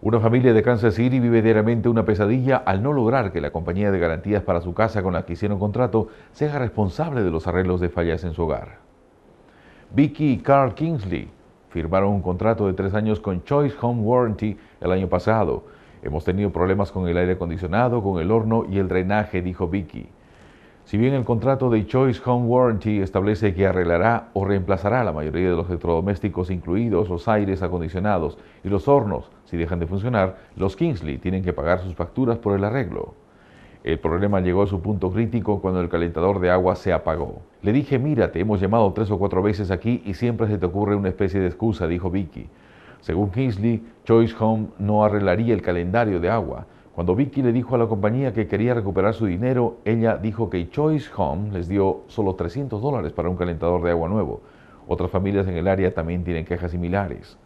Una familia de Kansas City vive diariamente una pesadilla al no lograr que la compañía de garantías para su casa con la que hicieron contrato sea responsable de los arreglos de fallas en su hogar. Vicky y Carl Kingsley firmaron un contrato de tres años con Choice Home Warranty el año pasado. Hemos tenido problemas con el aire acondicionado, con el horno y el drenaje, dijo Vicky. Si bien el contrato de Choice Home Warranty establece que arreglará o reemplazará la mayoría de los electrodomésticos, incluidos los aires acondicionados y los hornos, si dejan de funcionar, los Kingsley tienen que pagar sus facturas por el arreglo. El problema llegó a su punto crítico cuando el calentador de agua se apagó. Le dije, mira, te hemos llamado tres o cuatro veces aquí y siempre se te ocurre una especie de excusa, dijo Vicky. Según Kingsley, Choice Home no arreglaría el calendario de agua, cuando Vicky le dijo a la compañía que quería recuperar su dinero, ella dijo que Choice Home les dio solo 300 dólares para un calentador de agua nuevo. Otras familias en el área también tienen quejas similares.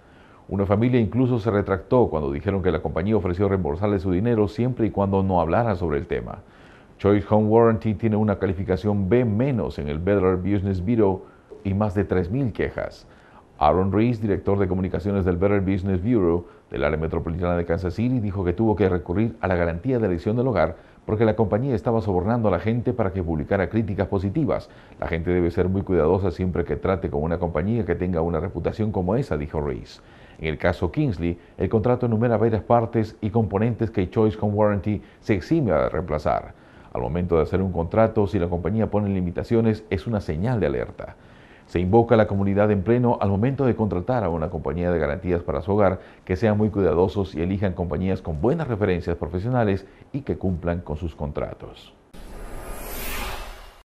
Una familia incluso se retractó cuando dijeron que la compañía ofreció reembolsarle su dinero siempre y cuando no hablara sobre el tema. Choice Home Warranty tiene una calificación B- en el Better Business Bureau y más de 3.000 quejas. Aaron Reese, director de comunicaciones del Better Business Bureau del área metropolitana de Kansas City, dijo que tuvo que recurrir a la garantía de elección del hogar porque la compañía estaba sobornando a la gente para que publicara críticas positivas. La gente debe ser muy cuidadosa siempre que trate con una compañía que tenga una reputación como esa, dijo Reese. En el caso Kingsley, el contrato enumera varias partes y componentes que Choice Home Warranty se exime a reemplazar. Al momento de hacer un contrato, si la compañía pone limitaciones, es una señal de alerta. Se invoca a la comunidad en pleno al momento de contratar a una compañía de garantías para su hogar, que sean muy cuidadosos y elijan compañías con buenas referencias profesionales y que cumplan con sus contratos.